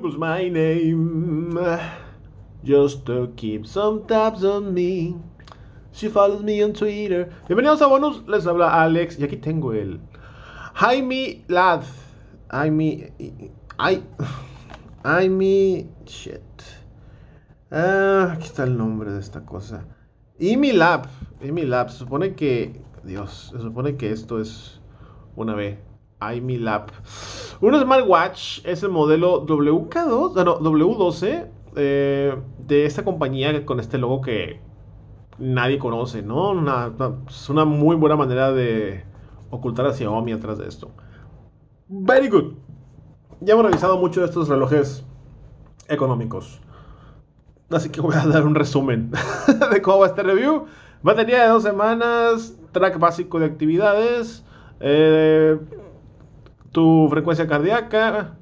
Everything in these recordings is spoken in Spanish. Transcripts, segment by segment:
my name. Just to keep some tabs on me. She follows me on Twitter. Bienvenidos a Bonus, les habla Alex. Y aquí tengo el Jaime Lad. Jaime. Ay. me Shit. Ah, aquí está el nombre de esta cosa. Y mi lab. Y mi lab. Se supone que. Dios. Se supone que esto es una B iMi Lab. Un smartwatch es el modelo WK2, W12 eh, de esta compañía con este logo que nadie conoce, ¿no? es una muy buena manera de ocultar a Xiaomi atrás de esto. Very good. Ya hemos revisado mucho de estos relojes económicos. Así que voy a dar un resumen de cómo va este review. Batería de dos semanas, track básico de actividades, eh, tu frecuencia cardíaca,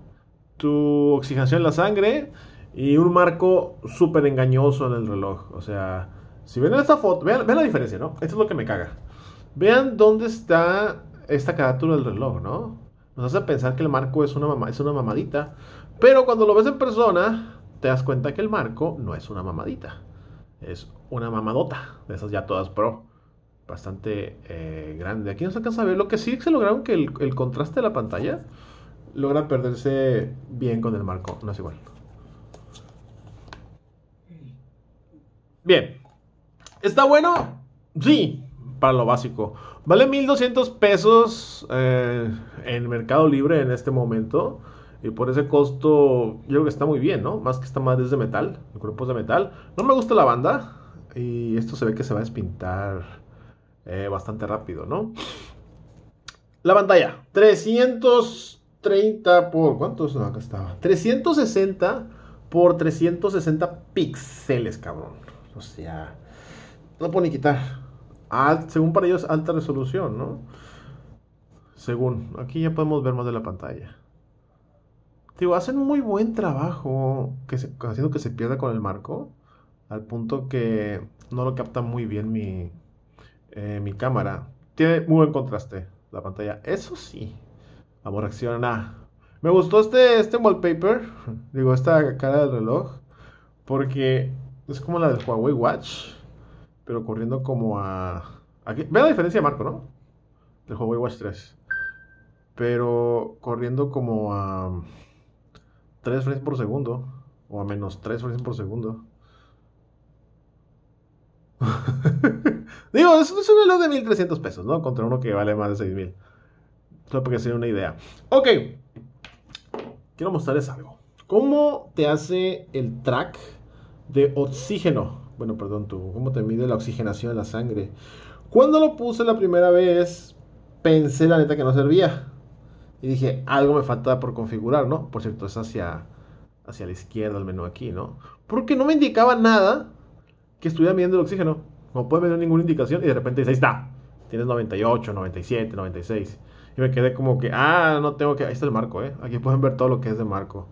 tu oxigenación en la sangre y un marco súper engañoso en el reloj. O sea, si ven esta foto, vean, la diferencia, ¿no? Esto es lo que me caga. Vean dónde está esta carátula del reloj, ¿no? Nos hace pensar que el marco es una, es una mamadita. Pero cuando lo ves en persona, te das cuenta que el marco no es una mamadita. Es una mamadota. De esas ya todas pro bastante eh, grande. Aquí no se alcanza a ver. Lo que sí se lograron que el, contraste de la pantalla logra perderse bien con el marco. No es igual. Bien. ¿Está bueno? Sí, para lo básico. Vale 1200 pesos eh, en Mercado Libre en este momento. Y por ese costo, yo creo que está muy bien, ¿no? Más que está más es de metal. El cuerpo es de metal. No me gusta la banda. Y esto se ve que se va a despintar. Eh, bastante rápido, ¿no? La pantalla, 330 por... ¿Cuántos? No, acá estaba. 360 por 360 píxeles, cabrón. O sea, no pone quitar. según para ellos, alta resolución, ¿no? Según. Aquí ya podemos ver más de la pantalla. Digo, hacen muy buen trabajo que se, haciendo que se pierda con el marco. Al punto que no lo capta muy bien mi, eh, mi cámara tiene muy buen contraste la pantalla. Eso sí, vamos reacciona. Me gustó este, este wallpaper, digo, esta cara del reloj, porque es como la del Huawei Watch, pero corriendo como a... Aquí, ve la diferencia marco, ¿no? Del Huawei Watch 3. Pero corriendo como a 3 frames por segundo, o a menos 3 frames por segundo. Digo, es, es, un de 1300 pesos, ¿no? Contra uno que vale más de 6000. Solo para que se una idea. Ok. Quiero mostrarles algo. ¿Cómo te hace el track de oxígeno? Bueno, perdón, tú. ¿Cómo te mide la oxigenación de la sangre? Cuando lo puse la primera vez, pensé la neta que no servía. Y dije, algo me faltaba por configurar, ¿no? Por cierto, es hacia, hacia la izquierda al menú aquí, ¿no? Porque no me indicaba nada que estuviera midiendo el oxígeno. No puede ver ninguna indicación y de repente dice, ahí está, tienes 98, 97, 96. Y me quedé como que, ah, no tengo que, ahí está el marco, ¿eh? Aquí pueden ver todo lo que es de marco.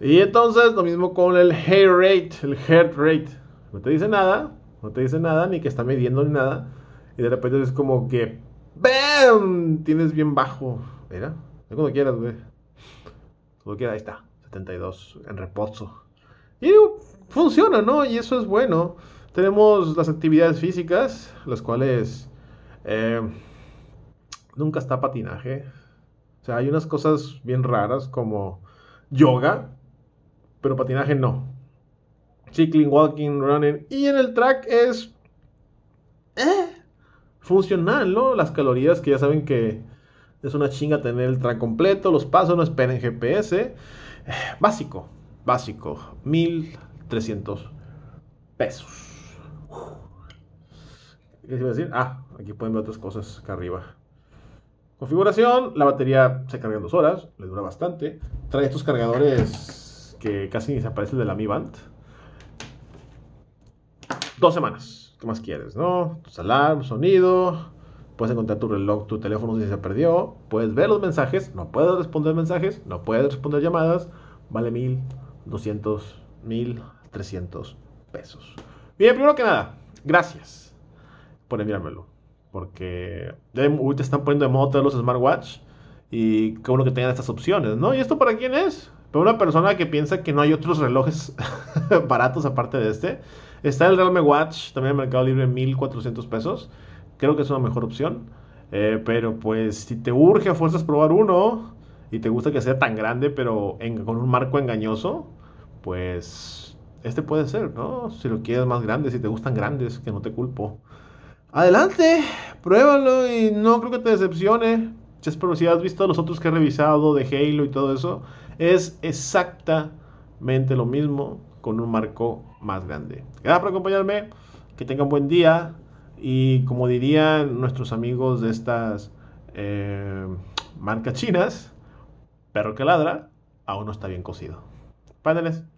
Y entonces lo mismo con el heart rate, el heart rate. No te dice nada, no te dice nada, ni que está midiendo ni nada. Y de repente es como que, ¡bam! Tienes bien bajo. Mira, cuando quieras, güey. Cuando quieras, ahí está. 72 en reposo. Y funciona, ¿no? Y eso es bueno. Tenemos las actividades físicas, las cuales eh, nunca está patinaje. O sea, hay unas cosas bien raras como yoga, pero patinaje no. Cycling, walking, running. Y en el track es... Eh, funcional, ¿no? Las calorías que ya saben que es una chinga tener el track completo, los pasos, no esperen GPS. Eh, básico, básico. Mil 300 pesos. ¿Qué iba a decir? Ah, aquí pueden ver otras cosas acá arriba. Configuración, la batería se carga en dos horas, le dura bastante. Trae estos cargadores que casi desaparecen de la Mi Band. Dos semanas, ¿qué más quieres? ¿No? Tus alarmas, sonido, puedes encontrar tu reloj, tu teléfono si se perdió, puedes ver los mensajes, no puedes responder mensajes, no puedes responder llamadas, vale mil, doscientos, mil, 300 pesos. Bien, primero que nada, gracias por enviármelo. Porque ya te están poniendo de moda todos los smartwatch. Y qué uno que tenga estas opciones, ¿no? ¿Y esto para quién es? Para una persona que piensa que no hay otros relojes baratos aparte de este. Está el Realme Watch, también en Mercado Libre, 1400 pesos. Creo que es una mejor opción. Eh, pero pues si te urge a fuerzas probar uno y te gusta que sea tan grande, pero con un marco engañoso, pues este puede ser, ¿no? Si lo quieres más grande, si te gustan grandes, que no te culpo. Adelante, pruébalo y no creo que te decepcione. que si has visto los otros que he revisado de Halo y todo eso, es exactamente lo mismo con un marco más grande. Gracias por acompañarme, que tengan buen día y como dirían nuestros amigos de estas eh, marcas chinas, perro que ladra, aún no está bien cocido. Párdeles.